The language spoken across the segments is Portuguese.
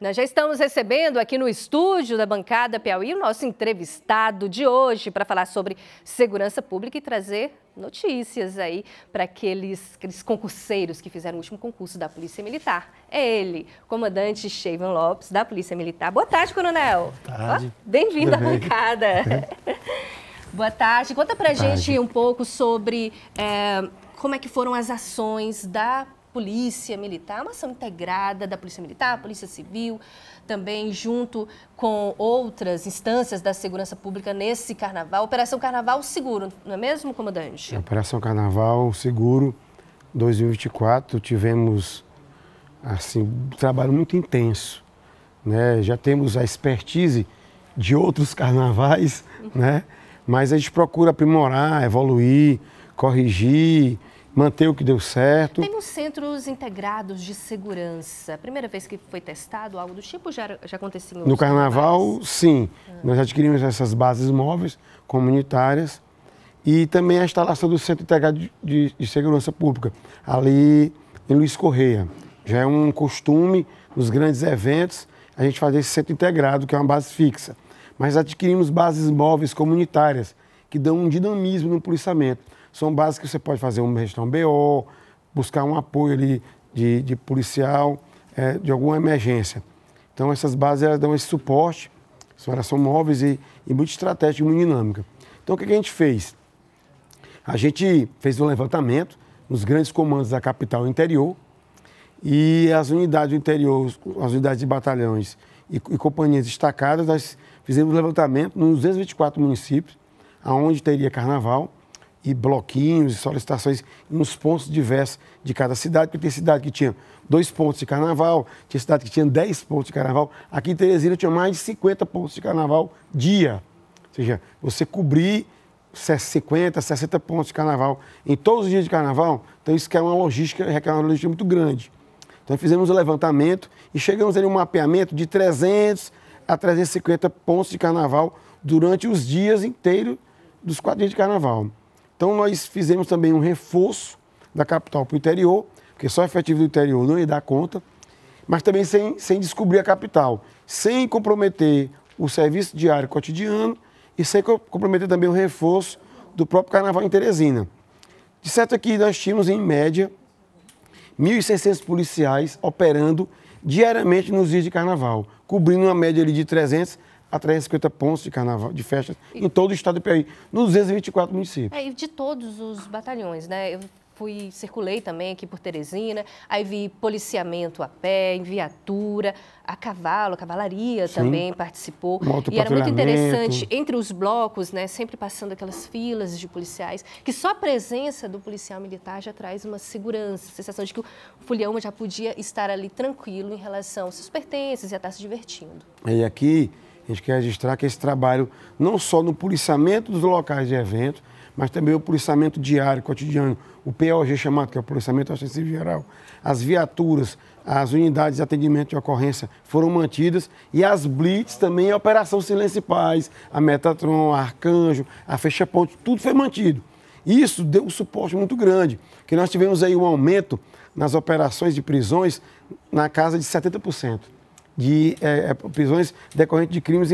Nós já estamos recebendo aqui no estúdio da bancada Piauí o nosso entrevistado de hoje para falar sobre segurança pública e trazer notícias aí para aqueles, aqueles, concurseiros que fizeram o último concurso da Polícia Militar. É ele, comandante Shevan Lopes, da Polícia Militar. Boa tarde, coronel. Boa tarde. Oh, Bem-vindo à uhum. bancada. Boa tarde. Conta para gente um pouco sobre é, como é que foram as ações da polícia militar, uma ação integrada da polícia militar, polícia civil, também junto com outras instâncias da segurança pública nesse carnaval. Operação Carnaval Seguro, não é mesmo, comandante? Operação Carnaval Seguro 2024, tivemos assim, um trabalho muito intenso. Né? Já temos a expertise de outros carnavais, né? mas a gente procura aprimorar, evoluir, corrigir, manter o que deu certo. Temos centros integrados de segurança. primeira vez que foi testado algo do tipo já, já acontecia? No carnaval, carnavais? sim. Ah. Nós adquirimos essas bases móveis comunitárias e também a instalação do Centro Integrado de, de, de Segurança Pública, ali em Luiz Correia. Já é um costume nos grandes eventos a gente fazer esse centro integrado, que é uma base fixa. Mas adquirimos bases móveis comunitárias que dão um dinamismo no policiamento são bases que você pode fazer uma gestão BO, buscar um apoio ali de, de policial, é, de alguma emergência. Então, essas bases elas dão esse suporte, elas são móveis e, e muito estratégicas e muito dinâmicas. Então, o que, a gente fez? A gente fez um levantamento nos grandes comandos da capital e interior e as unidades do interior, as unidades de batalhões e, e companhias destacadas, nós fizemos um levantamento nos 224 municípios, aonde teria carnaval, e bloquinhos e solicitações nos pontos diversos de cada cidade, porque tem cidade que tinha dois pontos de carnaval, tinha cidade que tinha dez pontos de carnaval. Aqui em Teresina tinha mais de 50 pontos de carnaval dia. Ou seja, você cobrir 50, 60 pontos de carnaval em todos os dias de carnaval, então isso quer é uma logística, requer uma logística muito grande. Então fizemos o um levantamento e chegamos a um mapeamento de 300 a 350 pontos de carnaval durante os dias inteiros dos quatro dias de carnaval. Então, nós fizemos também um reforço da capital para o interior, porque só efetivo do interior não ia dar conta, mas também sem, sem descobrir a capital, sem comprometer o serviço diário cotidiano e sem comprometer também o reforço do próprio carnaval em Teresina. De certo aqui é nós tínhamos, em média, 1.600 policiais operando diariamente nos dias de carnaval, cobrindo uma média ali de 300 a 350 pontos de carnaval, de festas, em todo o estado do Piauí, nos 224 municípios. É, e de todos os batalhões, né? Eu fui, circulei também aqui por Teresina, aí vi policiamento a pé, em viatura, a cavalo, a cavalaria Sim. também participou. E era muito interessante, entre os blocos, né, sempre passando aquelas filas de policiais, que só a presença do policial militar já traz uma segurança, sensação de que o folião já podia estar ali tranquilo em relação aos seus pertences e a estar se divertindo. É, e aqui a gente quer registrar que esse trabalho, não só no policiamento dos locais de evento, mas também o policiamento diário, cotidiano, o POG chamado, que é o Policiamento Ostensivo Geral. As viaturas, as unidades de atendimento de ocorrência foram mantidas e as blitz também, a Operação Silêncio e Paz, a Metatron, a Arcanjo, a Fecha Ponte, tudo foi mantido. Isso deu um suporte muito grande, que nós tivemos aí um aumento nas operações de prisões na casa de 70% de é, é, prisões decorrentes de crimes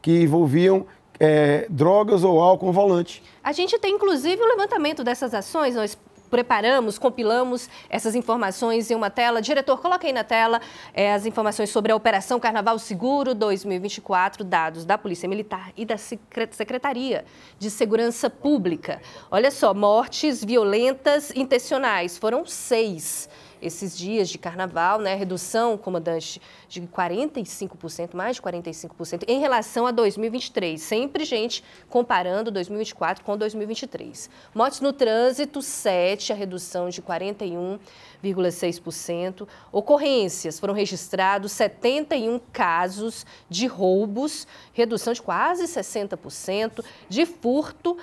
que envolviam é, drogas ou álcool volante. A gente tem, inclusive, o levantamento dessas ações, nós preparamos, compilamos essas informações em uma tela. Diretor, coloque aí na tela é, as informações sobre a Operação Carnaval Seguro 2024, dados da Polícia Militar e da Secretaria de Segurança Pública. Olha só, mortes violentas intencionais, foram seis esses dias de carnaval, né? Redução, comandante, de 45%, mais de 45% em relação a 2023. Sempre gente comparando 2024 com 2023. Mortes no trânsito, 7, a redução de 41,6%. Ocorrências foram registrados 71 casos de roubos, redução de quase 60%, de furto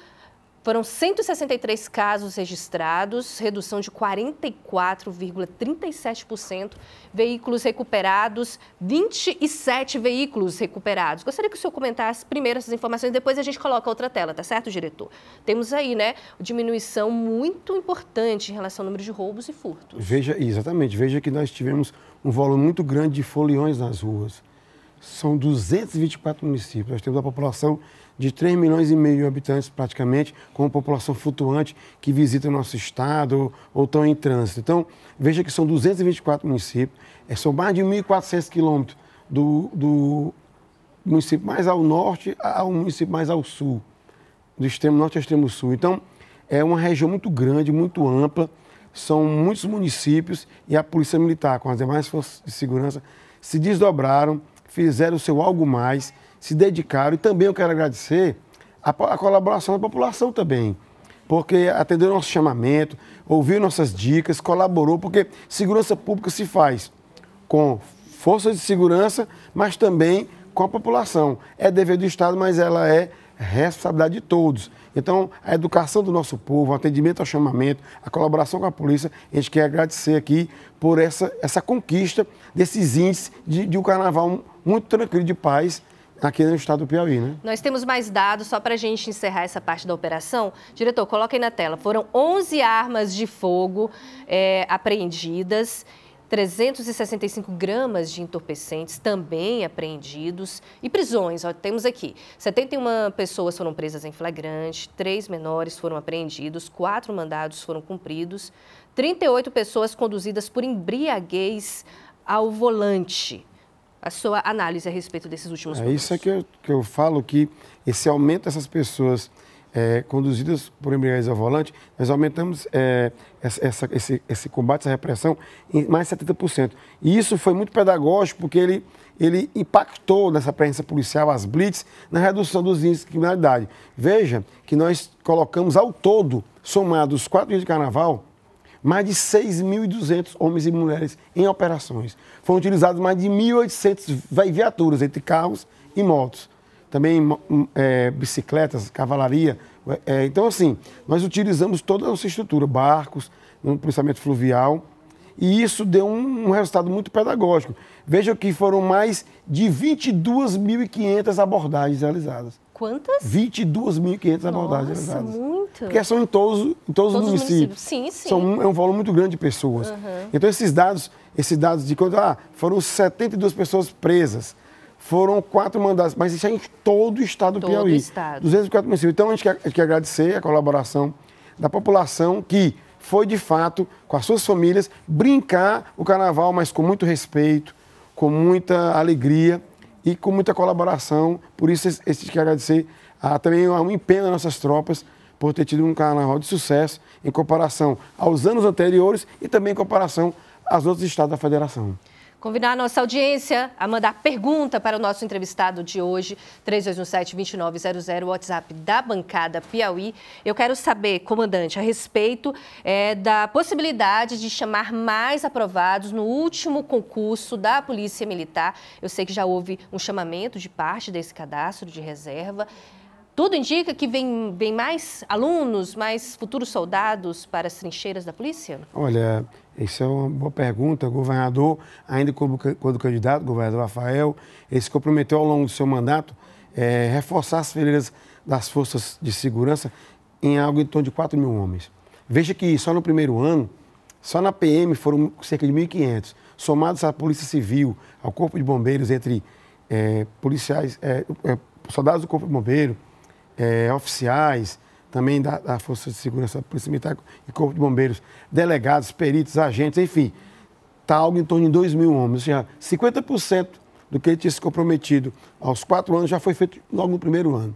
foram 163 casos registrados, redução de 44,37%. Veículos recuperados, 27 veículos recuperados. Gostaria que o senhor comentasse primeiro essas informações, depois a gente coloca outra tela, tá certo, diretor? Temos aí, né, diminuição muito importante em relação ao número de roubos e furtos. Veja, exatamente, veja que nós tivemos um volume muito grande de foliões nas ruas são 224 municípios. Nós temos uma população de 3 milhões e meio de habitantes, praticamente, com uma população flutuante que visita o nosso estado ou, estão em trânsito. Então, veja que são 224 municípios, é, são mais de 1.400 quilômetros do, do município mais ao norte ao município mais ao sul, do extremo norte ao extremo sul. Então, é uma região muito grande, muito ampla, são muitos municípios e a Polícia Militar, com as demais forças de segurança, se desdobraram fizeram o seu algo mais, se dedicaram. E também eu quero agradecer a, a colaboração da população também, porque atendeu nosso chamamento, ouviu nossas dicas, colaborou, porque segurança pública se faz com forças de segurança, mas também com a população. É dever do Estado, mas ela é responsabilidade de todos. Então, a educação do nosso povo, o atendimento ao chamamento, a colaboração com a polícia, a gente quer agradecer aqui por essa, essa conquista desses índices de, de um carnaval muito tranquilo, de paz, aqui no estado do Piauí, né? Nós temos mais dados, só para a gente encerrar essa parte da operação. Diretor, aí na tela. Foram 11 armas de fogo é, apreendidas 365 gramas de entorpecentes também apreendidos e prisões. Ó, temos aqui 71 pessoas foram presas em flagrante, três menores foram apreendidos, quatro mandados foram cumpridos, 38 pessoas conduzidas por embriaguez ao volante. A sua análise a respeito desses últimos. É isso é que eu, que eu falo que esse aumento dessas pessoas é, conduzidas por embriões ao volante, nós aumentamos é, essa, esse, esse, combate, essa repressão, em mais 70%. E isso foi muito pedagógico, porque ele, ele impactou nessa presença policial, as blitz, na redução dos índices de criminalidade. Veja que nós colocamos ao todo, somados os quatro dias de carnaval, mais de 6.200 homens e mulheres em operações. Foram utilizados mais de 1.800 viaturas, entre carros e motos também hum, é, bicicletas, cavalaria. É, é, então, assim, nós utilizamos toda a nossa estrutura, barcos, um pensamento fluvial, e isso deu um, um resultado muito pedagógico. Veja que foram mais de 22.500 abordagens realizadas. Quantas? 22.500 abordagens realizadas. muito! Porque são em todos, em todos, todos os municípios. Sim, sim. São, é um volume muito grande de pessoas. Uhum. Então, esses dados, esses dados de quando ah, foram 72 pessoas presas, foram quatro mandados, mas isso é em todo o estado todo do Piauí. Estado. 204 municípios. Então a gente, quer, a gente quer agradecer a colaboração da população que foi de fato, com as suas famílias, brincar o carnaval, mas com muito respeito, com muita alegria e com muita colaboração. Por isso, a gente quer agradecer a, também a um empenho das nossas tropas por ter tido um carnaval de sucesso em comparação aos anos anteriores e também em comparação aos outros estados da federação. Convidar a nossa audiência a mandar pergunta para o nosso entrevistado de hoje, 3217-2900, WhatsApp da bancada Piauí. Eu quero saber, comandante, a respeito é, da possibilidade de chamar mais aprovados no último concurso da Polícia Militar. Eu sei que já houve um chamamento de parte desse cadastro de reserva. Tudo indica que vem, vem mais alunos, mais futuros soldados para as trincheiras da polícia? Olha, isso é uma boa pergunta. O governador, ainda como, quando candidato, o governador Rafael, ele se comprometeu ao longo do seu mandato é, reforçar as fileiras das forças de segurança em algo em torno de 4 mil homens. Veja que só no primeiro ano, só na PM foram cerca de 1.500, somados à Polícia Civil, ao Corpo de Bombeiros, entre é, policiais, é, é soldados do Corpo de Bombeiro, é, oficiais, também da, da, Força de Segurança, Polícia Militar e Corpo de Bombeiros, delegados, peritos, agentes, enfim. Está algo em torno de 2 mil homens. Já 50% do que ele tinha se comprometido aos quatro anos já foi feito logo no primeiro ano.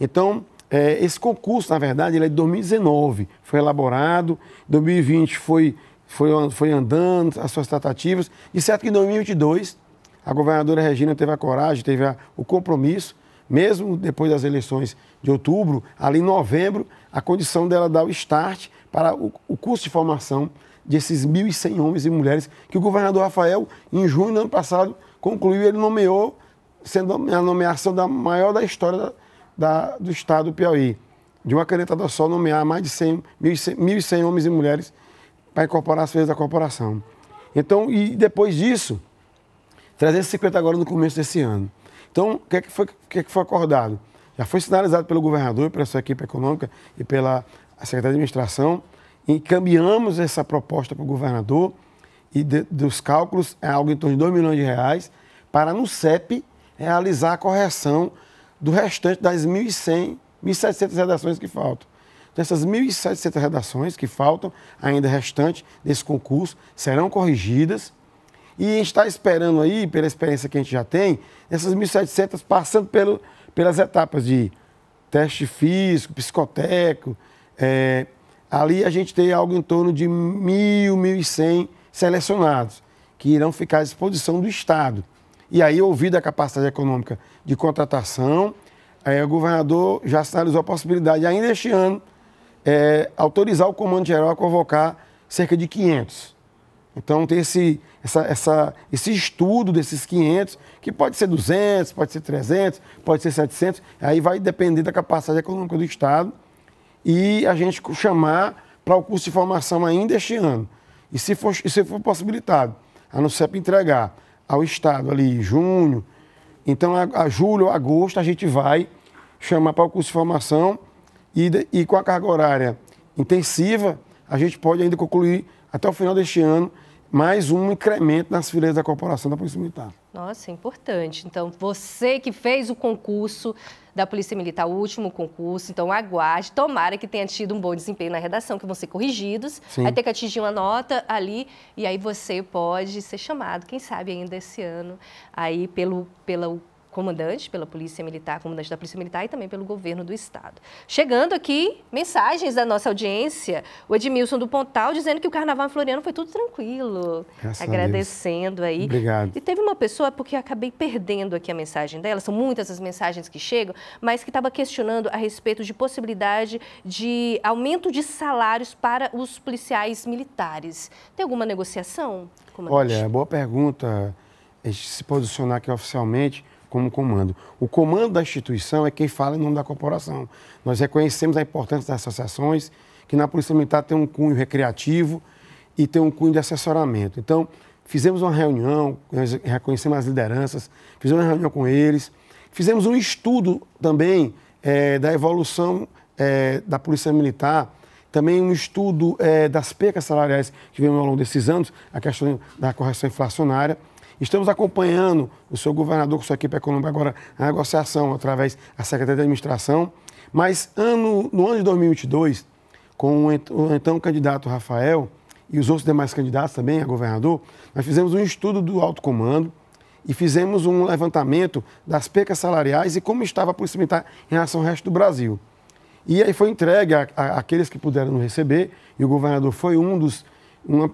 Então, é, esse concurso, na verdade, ele é de 2019, foi elaborado, 2020 foi, foi, foi andando as suas tratativas, e certo que em 2022 a governadora Regina teve a coragem, teve a, o compromisso mesmo depois das eleições de outubro, ali em novembro, a condição dela dar o start para o, o curso de formação desses 1.100 homens e mulheres que o governador Rafael, em junho do ano passado, concluiu, ele nomeou, sendo a nomeação da maior da história da, da, do estado do Piauí. De uma do só, nomear mais de 100, 1.100, 1.100 homens e mulheres para incorporar as feiras da corporação. Então, e depois disso, 350 agora no começo desse ano. Então, o que, é que, foi, que, é que foi acordado? Já foi sinalizado pelo governador, pela sua equipe econômica e pela Secretaria de Administração. Encaminhamos essa proposta para o governador e de, dos cálculos é algo em torno de 2 milhões de reais para no CEP realizar a correção do restante das 1.100, 1.700 redações que faltam. Então, essas 1.700 redações que faltam, ainda restante desse concurso, serão corrigidas e a gente está esperando aí, pela experiência que a gente já tem, essas 1.700 passando pelo, pelas etapas de teste físico, psicoteco. É, ali a gente tem algo em torno de 1.000, 1.100 selecionados, que irão ficar à disposição do Estado. E aí, ouvida a capacidade econômica de contratação, aí é, o governador já sinalizou a possibilidade, ainda este ano, é, autorizar o Comando Geral a convocar cerca de 500. Então tem esse, essa, essa, esse estudo desses 500, que pode ser 200, pode ser 300, pode ser 700, aí vai depender da capacidade econômica do Estado e a gente chamar para o curso de formação ainda este ano. E se for, se for possibilitado, a NUCEP entregar ao Estado ali junho, então a, a julho, agosto, a gente vai chamar para o curso de formação e, de, e com a carga horária intensiva, a gente pode ainda concluir até o final deste ano mais um incremento nas fileiras da corporação da Polícia Militar. Nossa, é importante. Então, você que fez o concurso da Polícia Militar, o último concurso, então aguarde, tomara que tenha tido um bom desempenho na redação, que vão ser corrigidos, Sim. vai ter que atingir uma nota ali, e aí você pode ser chamado, quem sabe ainda esse ano, aí pelo, pelo comandante pela Polícia Militar, comandante da Polícia Militar e também pelo governo do estado. Chegando aqui, mensagens da nossa audiência, o Edmilson do Pontal dizendo que o carnaval em Floriano foi tudo tranquilo. Graças agradecendo aí. Obrigado. E teve uma pessoa, porque acabei perdendo aqui a mensagem dela, são muitas as mensagens que chegam, mas que estava questionando a respeito de possibilidade de aumento de salários para os policiais militares. Tem alguma negociação? Comandante? Olha, boa pergunta. A gente se posicionar aqui oficialmente como comando. O comando da instituição é quem fala em nome da corporação. Nós reconhecemos a importância das associações, que na Polícia Militar tem um cunho recreativo e tem um cunho de assessoramento. Então, fizemos uma reunião, nós reconhecemos as lideranças, fizemos uma reunião com eles, fizemos um estudo também é, da evolução é, da Polícia Militar, também um estudo é, das percas salariais que vemos ao longo desses anos, a questão da correção inflacionária. Estamos acompanhando o seu governador com sua equipe econômica agora a negociação através da Secretaria de Administração. Mas ano, no ano de 2022, com o então candidato Rafael e os outros demais candidatos também a governador, nós fizemos um estudo do alto comando e fizemos um levantamento das percas salariais e como estava a proximidade em relação ao resto do Brasil. E aí foi entregue àqueles que puderam receber, e o governador foi um dos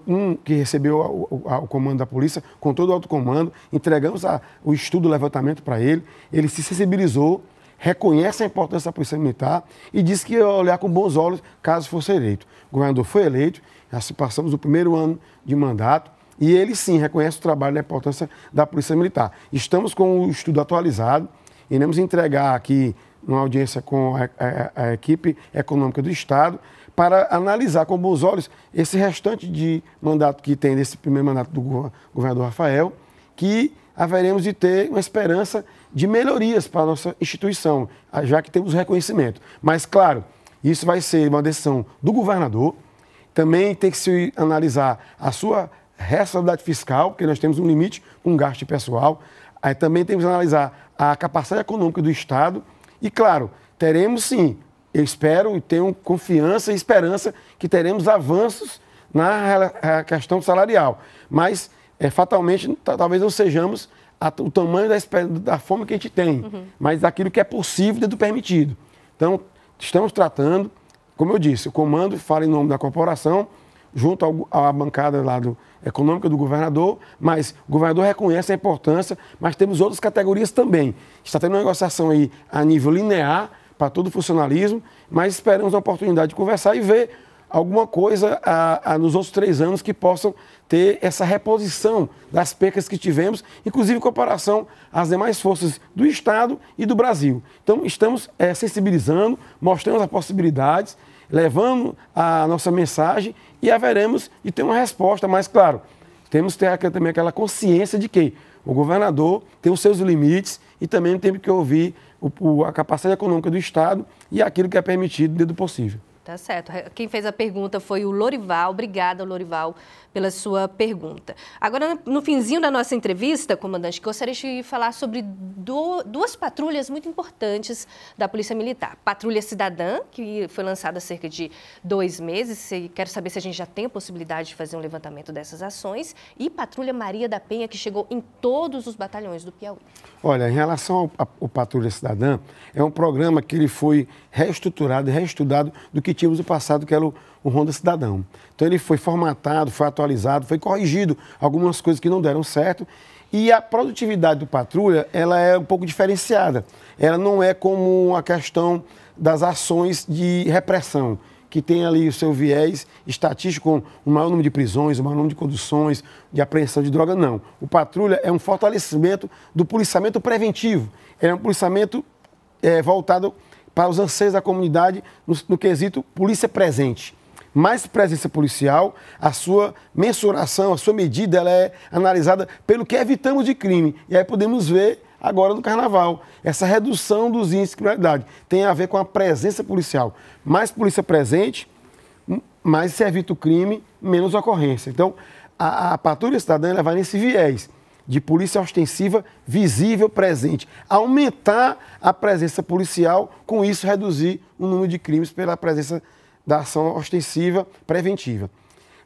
um que recebeu a, a, o comando da polícia, com todo o alto comando, entregamos o estudo, o levantamento para ele, ele se sensibilizou, reconhece a importância da Polícia Militar e disse que ia olhar com bons olhos caso fosse eleito. O governador foi eleito, já passamos o primeiro ano de mandato, e ele sim reconhece o trabalho e a importância da Polícia Militar. Estamos com o estudo atualizado, iremos entregar aqui uma audiência com a, a, a, equipe econômica do Estado para analisar com bons olhos esse restante de mandato que tem nesse primeiro mandato do governador Rafael, que haveremos de ter uma esperança de melhorias para a nossa instituição, ah, já que temos reconhecimento. Mas, claro, isso vai ser uma decisão do governador, também tem que se analisar a sua responsabilidade fiscal, porque nós temos um limite com um gasto pessoal, aí também temos que analisar a capacidade econômica do Estado e, claro, teremos sim eu espero e tenho confiança e esperança que teremos avanços na questão salarial. Mas, é, fatalmente, talvez não sejamos a, o tamanho da, da fome que a gente tem, uhum. mas daquilo que é possível e do permitido. Então, estamos tratando, como eu disse, o comando fala em nome da corporação, junto à bancada lá do, econômica do governador, mas o governador reconhece a importância, mas temos outras categorias também. Está tendo uma negociação aí a nível linear, para todo o funcionalismo, mas esperamos a oportunidade de conversar e ver alguma coisa a, ah, a, ah, nos outros três anos que possam ter essa reposição das percas que tivemos, inclusive em comparação às demais forças do Estado e do Brasil. Então, estamos é, sensibilizando, mostrando as possibilidades, levando a nossa mensagem e haveremos de ter uma resposta, mas, claro, temos que ter também aquela consciência de que o governador tem os seus limites e também tem que ouvir o, a capacidade econômica do Estado e aquilo que é permitido dentro do possível. Tá certo. Quem fez a pergunta foi o Lorival. Obrigada, Lorival, pela sua pergunta. Agora, no finzinho da nossa entrevista, comandante, gostaria de falar sobre duas patrulhas muito importantes da Polícia Militar. Patrulha Cidadã, que foi lançada há cerca de dois meses. Quero saber se a gente já tem a possibilidade de fazer um levantamento dessas ações. E Patrulha Maria da Penha, que chegou em todos os batalhões do Piauí. Olha, em relação ao, Patrulha Cidadã, é um programa que ele foi reestruturado e reestudado do que tínhamos no passado, que era o, o Honda Cidadão. Então ele foi formatado, foi atualizado, foi corrigido algumas coisas que não deram certo. E a produtividade do Patrulha, ela é um pouco diferenciada. Ela não é como a questão das ações de repressão, que tem ali o seu viés estatístico, com o maior número de prisões, o maior número de conduções, de apreensão de droga, não. O Patrulha é um fortalecimento do policiamento preventivo. Ele é um policiamento é, voltado para os anseios da comunidade no, no quesito polícia presente mais presença policial, a sua mensuração, a sua medida, ela é analisada pelo que evitamos de crime. E aí podemos ver agora no carnaval essa redução dos índices de criminalidade. Tem a ver com a presença policial. Mais polícia presente, mais se evita o crime, menos ocorrência. Então, a, a patrulha cidadã ela vai nesse viés de polícia ostensiva visível, presente. Aumentar a presença policial, com isso reduzir o número de crimes pela presença da ação ostensiva preventiva.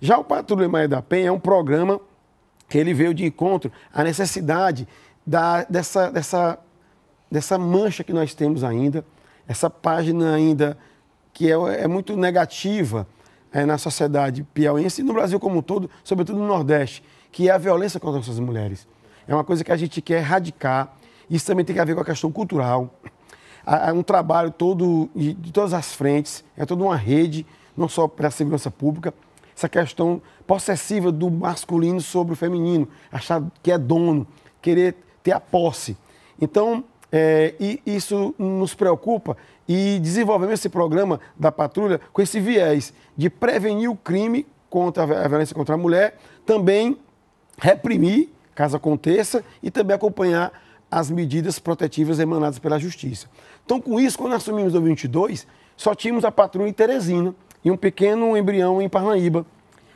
Já o Patrulha Maria da Penha é um programa que ele veio de encontro à necessidade da, dessa, dessa, dessa mancha que nós temos ainda, essa página ainda que é, é muito negativa é, na sociedade piauense e no Brasil como um todo, sobretudo no Nordeste que é a violência contra essas mulheres. É uma coisa que a gente quer erradicar. Isso também tem a ver com a questão cultural. É um trabalho todo de, de todas as frentes, é toda uma rede, não só para a segurança pública, essa questão possessiva do masculino sobre o feminino, achar que é dono, querer ter a posse. Então, é, e isso nos preocupa e desenvolvemos esse programa da patrulha com esse viés de prevenir o crime contra a violência contra a mulher, também reprimir, caso aconteça, e também acompanhar as medidas protetivas emanadas pela Justiça. Então, com isso, quando assumimos o 22, só tínhamos a patrulha em Teresina e um pequeno embrião em Parnaíba.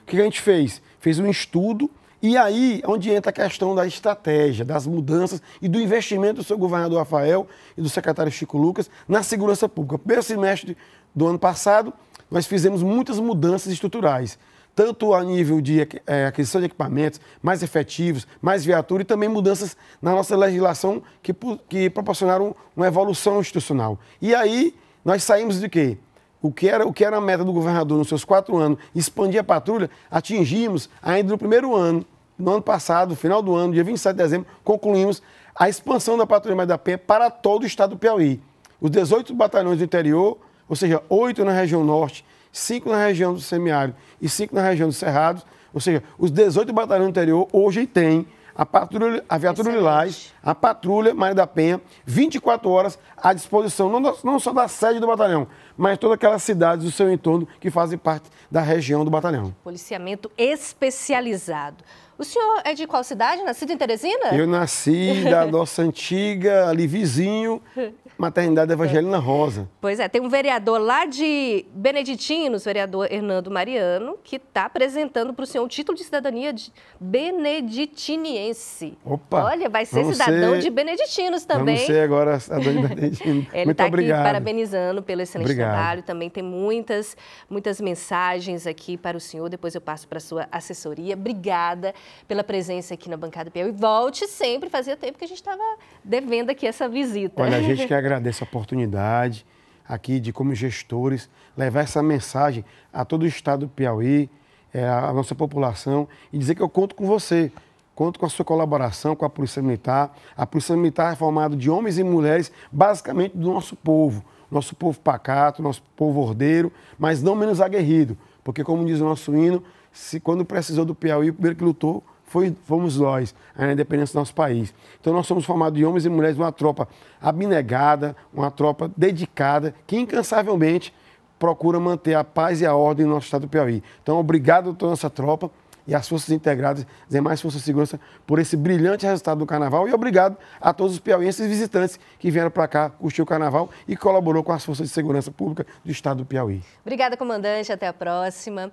O que a gente fez? Fez um estudo e aí é onde entra a questão da estratégia, das mudanças e do investimento do seu governador Rafael e do secretário Chico Lucas na segurança pública. Primeiro semestre do ano passado, nós fizemos muitas mudanças estruturais tanto a nível de é, aquisição de equipamentos mais efetivos, mais viaturas e também mudanças na nossa legislação que, que proporcionaram uma evolução institucional. E aí nós saímos de quê? O que, era, o que era a meta do governador nos seus quatro anos, expandir a patrulha, atingimos ainda no primeiro ano, no ano passado, final do ano, dia 27 de dezembro, concluímos a expansão da patrulha mais da Penha para todo o estado do Piauí. Os 18 batalhões do interior, ou seja, oito na região norte, cinco na região do semiárido e cinco na região dos Cerrados. Ou seja, os 18 batalhões do interior hoje tem a, patrulha, a viatura Excelente. Lilás, a patrulha Maria da Penha, 24 horas à disposição, não, não só da sede do batalhão, mas todas aquelas cidades do seu entorno que fazem parte da região do batalhão. Policiamento especializado. O senhor é de qual cidade? Nascido em Teresina? Eu nasci da nossa antiga, ali vizinho, maternidade Evangelina Rosa. Pois é, tem um vereador lá de Beneditinos, vereador Hernando Mariano, que está apresentando para o senhor o título de cidadania de beneditiniense. Opa! Olha, vai ser cidadão ser... de Beneditinos também. Vamos ser agora cidadão de Beneditinos. Ele está aqui parabenizando pelo excelente obrigado. trabalho. Também tem muitas, muitas mensagens aqui para o senhor. Depois eu passo para a sua assessoria. Obrigada pela presença aqui na bancada Piauí. Volte sempre, fazia tempo que a gente estava devendo aqui essa visita. Olha, a gente que agradece a oportunidade aqui de, como gestores, levar essa mensagem a todo o estado do Piauí, é, a nossa população, e dizer que eu conto com você. Conto com a sua colaboração com a Polícia Militar. A Polícia Militar é formada de homens e mulheres, basicamente do nosso povo. Nosso povo pacato, nosso povo ordeiro, mas não menos aguerrido. Porque, como diz o nosso hino, se quando precisou do Piauí, o primeiro que lutou foi, fomos nós, a independência do nosso país. Então nós somos formados de homens e mulheres, uma tropa abnegada, uma tropa dedicada, que incansavelmente procura manter a paz e a ordem no nosso estado do Piauí. Então obrigado a toda a nossa tropa e as forças integradas, as demais forças de segurança, por esse brilhante resultado do carnaval e obrigado a todos os piauienses e visitantes que vieram para cá curtir o carnaval e colaborou com as forças de segurança pública do estado do Piauí. Obrigada, comandante, até a próxima.